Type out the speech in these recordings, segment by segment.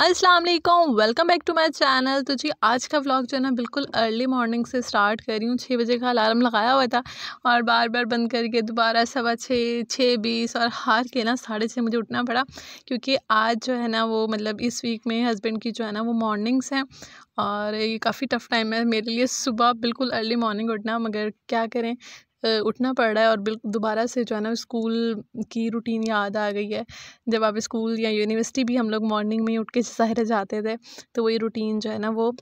अस्सलाम वालेकुम welcome back to my channel तो जी आज का व्लॉग जो है ना बिल्कुल अर्ली मॉर्निंग से स्टार्ट कर रही हूँ छः बजे का अलार्म लगाया हुआ था और बार बार बंद करके दोबारा सवा छः छः बीस और हार के ना साढ़े छः मुझे उठना पड़ा क्योंकि आज जो है ना वो मतलब इस वीक में हस्बैंड की जो है ना वो मॉर्निंग्स हैं और ये काफ़ी टफ़ टाइम है मेरे लिए सुबह बिल्कुल अर्ली मॉर्निंग उठना मगर क्या करें उठना पड़ रहा है और बिल्कुल दोबारा से जो है ना स्कूल की रूटीन याद आ गई है जब आप स्कूल या यूनिवर्सिटी भी हम लोग मॉर्निंग में उठ के शहर जाते थे तो वही रूटीन जो है ना वो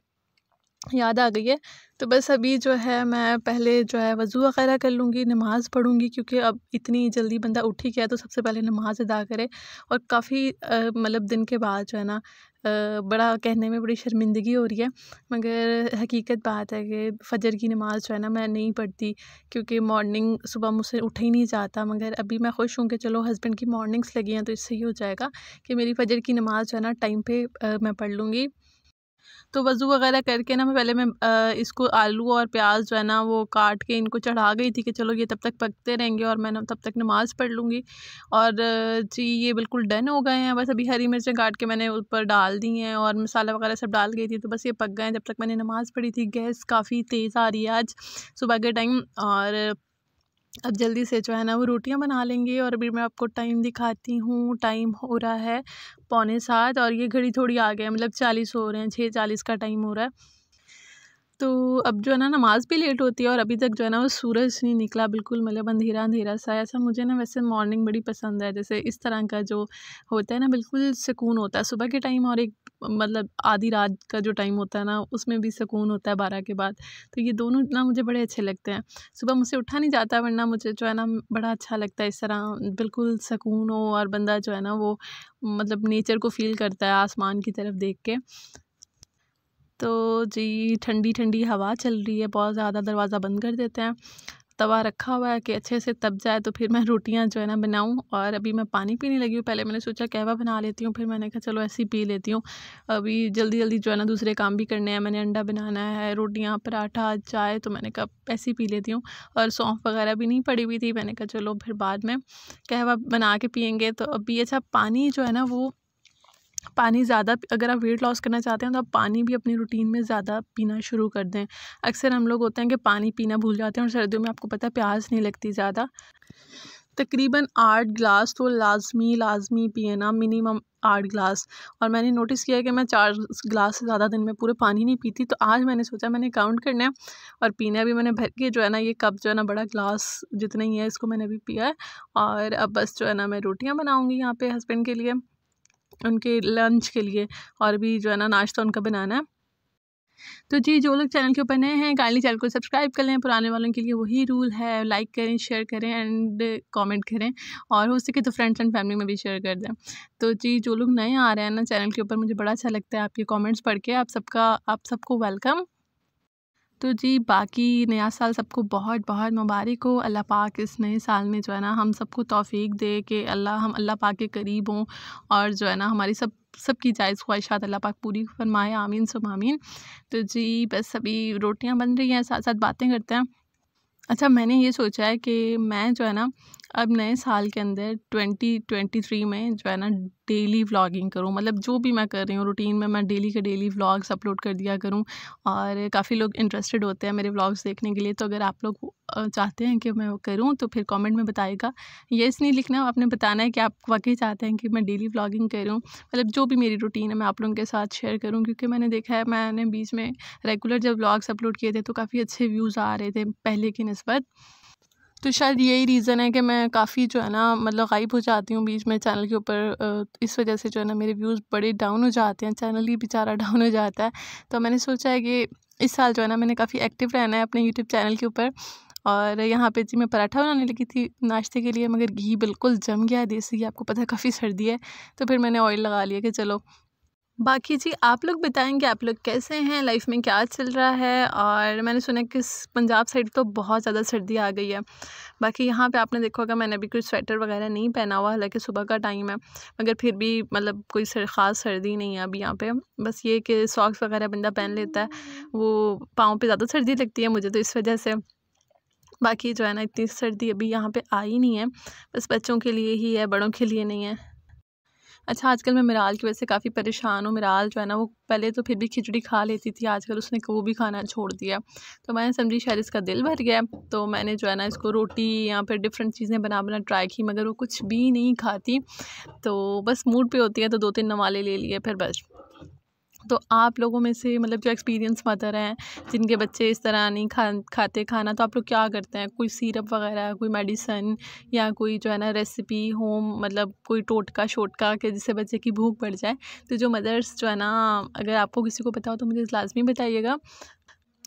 याद आ गई है तो बस अभी जो है मैं पहले जो है वज़ू वगैरह कर लूँगी नमाज़ पढ़ूँगी क्योंकि अब इतनी जल्दी बंदा उठ ही गया तो सबसे पहले नमाज़ अदा करे और काफ़ी मतलब दिन के बाद जो है ना बड़ा कहने में बड़ी शर्मिंदगी हो रही है मगर हकीकत बात है कि फ़जर की नमाज़ जो है ना मैं नहीं पढ़ती क्योंकि मॉर्निंग सुबह मुझसे उठ ही नहीं जाता मगर अभी मैं खुश हूँ कि चलो हस्बैंड की मॉर्निंग्स लगी हैं तो इससे ही हो जाएगा कि मेरी फ़जर की नमाज़ जो है ना टाइम पे मैं पढ़ लूँगी तो वज़ू वगैरह करके ना मैं पहले मैं इसको आलू और प्याज जो है ना वो काट के इनको चढ़ा गई थी कि चलो ये तब तक पकते रहेंगे और मैं तब तक नमाज़ पढ़ लूँगी और जी ये बिल्कुल डन हो गए हैं बस अभी हरी मिर्चें काट के मैंने ऊपर डाल दी हैं और मसाला वगैरह सब डाल गई थी तो बस ये पक गए हैं जब तक मैंने नमाज़ पढ़ी थी गैस काफ़ी तेज़ आ रही है आज सुबह के टाइम और अब जल्दी से जो है ना वो रोटियां बना लेंगे और अभी मैं आपको टाइम दिखाती हूँ टाइम हो रहा है पौने सात और ये घड़ी थोड़ी आ है मतलब चालीस हो रहे हैं छः चालीस का टाइम हो रहा है तो अब जो है ना नमाज़ भी लेट होती है और अभी तक जो है ना वो सूरज नहीं निकला बिल्कुल मतलब अंधेरा अंधेरा सा ऐसा मुझे ना वैसे मॉर्निंग बड़ी पसंद है जैसे इस तरह का जो होता है ना बिल्कुल सुकून होता है सुबह के टाइम और एक मतलब आधी रात का जो टाइम होता है ना उसमें भी सुकून होता है बारह के बाद तो ये दोनों ना मुझे बड़े अच्छे लगते हैं सुबह मुझसे उठा नहीं जाता वरना मुझे जो है ना बड़ा अच्छा लगता है इस तरह बिल्कुल सुकून हो और बंदा जो है ना वो मतलब नेचर को फील करता है आसमान की तरफ देख के तो जी ठंडी ठंडी हवा चल रही है बहुत ज़्यादा दरवाज़ा बंद कर देते हैं तवा रखा हुआ है कि अच्छे से तब जाए तो फिर मैं रोटियां जो है ना बनाऊं और अभी मैं पानी पीने लगी हूँ पहले मैंने सोचा कहवा बना लेती हूँ फिर मैंने कहा चलो ऐसी पी लेती हूँ अभी जल्दी जल्दी जो है ना दूसरे काम भी करने हैं मैंने अंडा बनाना है रोटियाँ पराठा चाय तो मैंने कहा ऐसी पी लेती हूँ और सौंफ वगैरह भी नहीं पड़ी हुई थी मैंने कहा चलो फिर बाद में कहवा बना के पियेंगे तो अभी अच्छा पानी जो है ना वो पानी ज़्यादा अगर आप वेट लॉस करना चाहते हैं तो आप पानी भी अपनी रूटीन में ज़्यादा पीना शुरू कर दें अक्सर हम लोग होते हैं कि पानी पीना भूल जाते हैं और सर्दियों में आपको पता है प्यास नहीं लगती ज़्यादा तकरीबन आठ ग्लास तो लाजमी लाजमी पिए ना मिनिमम आठ ग्लास और मैंने नोटिस किया कि मैं चार ग्लास से ज़्यादा दिन में पूरे पानी नहीं पीती तो आज मैंने सोचा मैंने काउंट करना है और पीना भी मैंने भर के जो है ना ये कप जो है ना बड़ा ग्लास जितना ही है इसको मैंने अभी पिया है और अब बस जो है ना मैं रोटियाँ बनाऊँगी यहाँ पे हस्बैंड के लिए उनके लंच के लिए और भी जो है ना नाश्ता उनका बनाना है तो जी जो लोग चैनल के ऊपर नए हैं काइंडली चैनल को सब्सक्राइब कर लें पुराने वालों के लिए वही रूल है लाइक करें शेयर करें एंड कमेंट करें और हो सके तो फ्रेंड्स एंड फैमिली में भी शेयर कर दें तो जी जो लोग नए आ रहे हैं ना चैनल के ऊपर मुझे बड़ा अच्छा लगता है आपके कॉमेंट्स पढ़ के आप सबका आप सबको वेलकम तो जी बाकी नया साल सबको बहुत बहुत मुबारक हो अल्लाह पाक इस नए साल में जो है ना हम सबको तौफीक दे कि अल्लाह हम अल्लाह पाक के करीब हों और जो है ना हमारी सब सबकी जायज़ ख्वाहिशात अल्लाह पाक पूरी फरमाए आमीन आमीन तो जी बस अभी रोटियां बन रही हैं साथ साथ बातें करते हैं अच्छा मैंने ये सोचा है कि मैं जो है ना अब नए साल के अंदर ट्वेंटी ट्वेंटी थ्री में जो है ना डेली व्लॉगिंग करूँ मतलब जो भी मैं कर रही हूँ रूटीन में मैं डेली के डेली व्लॉग्स अपलोड कर दिया करूँ और काफ़ी लोग इंटरेस्टेड होते हैं मेरे व्लॉग्स देखने के लिए तो अगर आप लोग चाहते हैं कि मैं वो करूँ तो फिर कमेंट में ये इस नहीं लिखना आपने बताना है कि आप वाकई चाहते हैं कि मैं डेली व्लॉगिंग करूँ मतलब जो भी मेरी रूटीन है मैं आप लोगों के साथ शेयर करूँ क्योंकि मैंने देखा है मैंने बीच में रेगुलर जब व्लॉग्स अपलोड किए थे तो काफ़ी अच्छे व्यूज़ आ रहे थे पहले की नस्बत तो शायद यही रीज़न है कि मैं काफ़ी जो है ना मतलब गायब हो जाती हूँ बीच में चैनल के ऊपर इस वजह से जो है ना मेरे व्यूज़ बड़े डाउन हो जाते हैं चैनल ही बेचारा डाउन हो जाता है तो मैंने सोचा है कि इस साल जो है ना मैंने काफ़ी एक्टिव रहना है अपने यूट्यूब चैनल के ऊपर और यहाँ पे जी मैं पराठा बनाने लगी थी नाश्ते के लिए मगर घी बिल्कुल जम गया देसी घी आपको पता है काफ़ी सर्दी है तो फिर मैंने ऑयल लगा लिया कि चलो बाकी जी आप लोग बताएंगे आप लोग कैसे हैं लाइफ में क्या चल रहा है और मैंने सुना कि पंजाब साइड तो बहुत ज़्यादा सर्दी आ गई है बाकी यहाँ पे आपने देखा होगा मैंने अभी कुछ स्वेटर वगैरह नहीं पहना हुआ हालांकि सुबह का टाइम है मगर फिर भी मतलब कोई सर ख़ास सर्दी नहीं है अभी यहाँ पे बस ये कि सॉक्स वगैरह बंदा पहन लेता है वो पाँव पर ज़्यादा सर्दी लगती है मुझे तो इस वजह से बाकी जो है ना इतनी सर्दी अभी यहाँ पे आई नहीं है बस बच्चों के लिए ही है बड़ों के लिए नहीं है अच्छा आजकल मैं मिराल की वजह से काफ़ी परेशान हूँ मिराल जो है ना वो पहले तो फिर भी खिचड़ी खा लेती थी आजकल उसने वो भी खाना छोड़ दिया तो मैंने समझी शायद इसका दिल भर गया तो मैंने जो है ना इसको रोटी या फिर डिफरेंट चीज़ें बना बना ट्राई की मगर वो कुछ भी नहीं खाती तो बस मूड पे होती है तो दो तीन नवाले ले लिए फिर बस तो आप लोगों में से मतलब जो एक्सपीरियंस मदर हैं जिनके बच्चे इस तरह नहीं खा खाते खाना तो आप लोग क्या करते हैं कोई सिरप वगैरह कोई मेडिसन या कोई जो है ना रेसिपी होम मतलब कोई टोटका शोटका के जिससे बच्चे की भूख बढ़ जाए तो जो मदर्स जो है ना अगर आपको किसी को पता हो तो मुझे लाजमी बताइएगा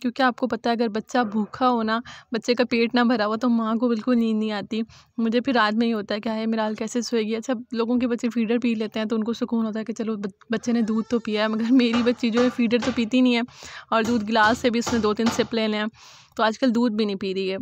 क्योंकि आपको पता है अगर बच्चा भूखा हो ना बच्चे का पेट ना भरा हुआ तो माँ को बिल्कुल नींद नहीं आती मुझे फिर रात में ही होता है क्या है मेरा हाल कैसे सोएगी अच्छा लोगों के बच्चे फीडर पी लेते हैं तो उनको सुकून होता है कि चलो बच्चे ने दूध तो पिया है मगर मेरी बच्ची जो है फीडर तो पीती नहीं है और दूध गिलास से भी उसने दो तीन सिप ले लें तो आजकल दूध भी नहीं पी रही है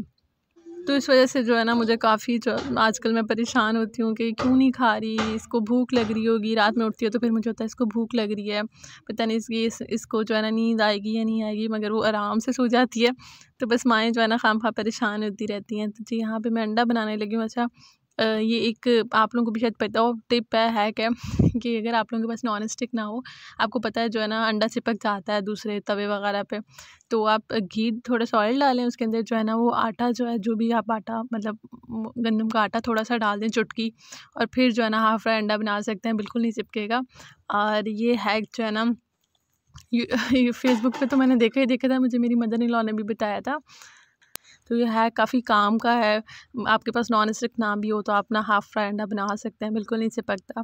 तो इस वजह से जो है ना मुझे काफ़ी जो आजकल मैं परेशान होती हूँ कि क्यों नहीं खा रही इसको भूख लग रही होगी रात में उठती है तो फिर मुझे होता है इसको भूख लग रही है पता नहीं इसकी इस, इसको जो है ना नींद आएगी या नहीं आएगी मगर वो आराम से सो जाती है तो बस माएँ जो है ना खाम खा परेशान होती रहती हैं तो जी यहाँ पर मैं अंडा बनाने लगी हूँ अच्छा ये एक आप लोगों को भी शायद पता हो टिप है हैक है कि अगर आप लोगों के पास नॉन स्टिक ना हो आपको पता है जो है ना अंडा चिपक जाता है दूसरे तवे वगैरह पे तो आप घी थोड़ा सा ऑयल डालें उसके अंदर जो है ना वो आटा जो है जो भी आप आटा मतलब गंदम का आटा थोड़ा सा डाल दें चुटकी और फिर जो है ना हाफ फ्राई अंडा बना सकते हैं बिल्कुल नहीं चिपकेगा और ये हैक जो है ना फेसबुक पे तो मैंने देखा ही देखा था मुझे मेरी मदर इन लॉ ने भी बताया था तो ये है काफ़ी काम का है आपके पास नॉन स्टिक ना भी हो तो आप ना हाफ़ फ्राई अंडा बना सकते हैं बिल्कुल नहीं सिपकता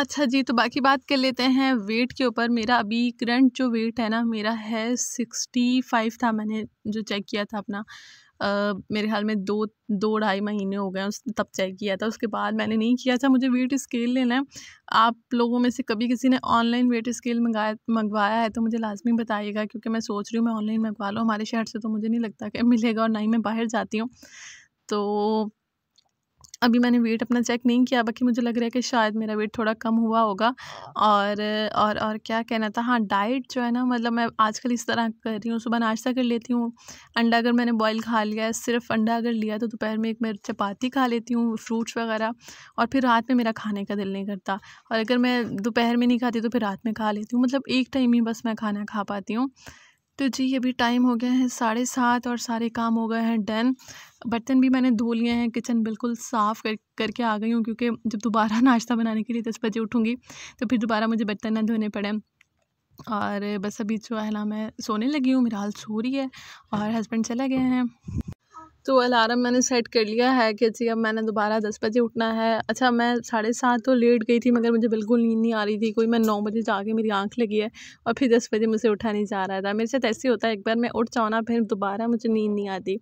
अच्छा जी तो बाकी बात कर लेते हैं वेट के ऊपर मेरा अभी करंट जो वेट है ना मेरा है सिक्सटी फाइव था मैंने जो चेक किया था अपना मेरे ख्याल में दो दो ढाई महीने हो गए उस तब चेक किया था उसके बाद मैंने नहीं किया था मुझे वेट स्केल लेना है आप लोगों में से कभी किसी ने ऑनलाइन वेट स्केल मंगाया मंगवाया है तो मुझे लाजमी बताइएगा क्योंकि मैं सोच रही हूँ मैं ऑनलाइन मंगवा लूँ हमारे शहर से तो मुझे नहीं लगता कि मिलेगा और ना ही मैं बाहर जाती हूँ तो अभी मैंने वेट अपना चेक नहीं किया बाकी मुझे लग रहा है कि शायद मेरा वेट थोड़ा कम हुआ होगा और और और क्या कहना था हाँ डाइट जो है ना मतलब मैं आजकल इस तरह कर रही हूँ सुबह नाश्ता कर लेती हूँ अंडा अगर मैंने बॉयल खा लिया सिर्फ अंडा अगर लिया तो दोपहर में एक मैं चपाती खा लेती हूँ फ्रूट्स वगैरह और फिर रात में मेरा खाने का दिल नहीं करता और अगर मैं दोपहर में नहीं खाती तो फिर रात में खा लेती हूँ मतलब एक टाइम ही बस मैं खाना खा पाती हूँ तो जी अभी टाइम हो गया है साढ़े सात और सारे काम हो गए हैं डन बर्तन भी मैंने धो लिए हैं किचन बिल्कुल साफ़ कर करके आ गई हूँ क्योंकि जब दोबारा नाश्ता बनाने के लिए दस बजे उठूँगी तो फिर दोबारा मुझे बर्तन ना धोने पड़े और बस अभी जो है ना मैं सोने लगी हूँ मेरा हाल सो रही है और हस्बैंड चले गए हैं तो अलार्म मैंने सेट कर लिया है कि जी अब मैंने दोबारा दस बजे उठना है अच्छा मैं साढ़े सात तो लेट गई थी मगर मुझे बिल्कुल नींद नहीं आ रही थी कोई मैं नौ बजे जाके मेरी आंख लगी है और फिर दस बजे मुझे उठा नहीं जा रहा था मेरे साथ ऐसे होता है एक बार मैं उठ जाऊँ ना फिर दोबारा मुझे नींद नहीं आती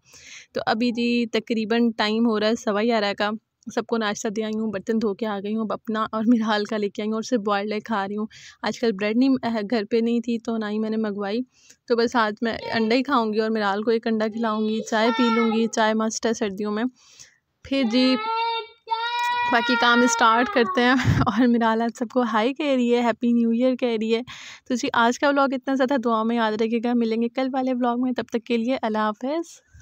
तो अभी जी तकरीबन टाइम हो रहा है सवा ग्यारह का सबको नाश्ता दे आई हूँ बर्तन धो के आ गई हूँ अब अपना और मेरा हल्का लेके आई हूँ और सिर्फ बॉयल्ड एग खा रही हूँ आजकल ब्रेड नहीं घर पे नहीं थी तो ना ही मैंने मंगवाई तो बस आज मैं अंडा ही खाऊंगी और मिराल को एक अंडा खिलाऊंगी चाय पी लूँगी चाय मस्त है सर्दियों में फिर जी बाकी काम स्टार्ट करते हैं और मिराल आज सबको हाई कह रही है हैप्पी न्यू ईयर कह रही है तो जी आज का व्लॉग इतना ज़्यादा दुआ में याद रखेगा मिलेंगे कल वाले व्लॉग में तब तक के लिए अल्लाह हाफ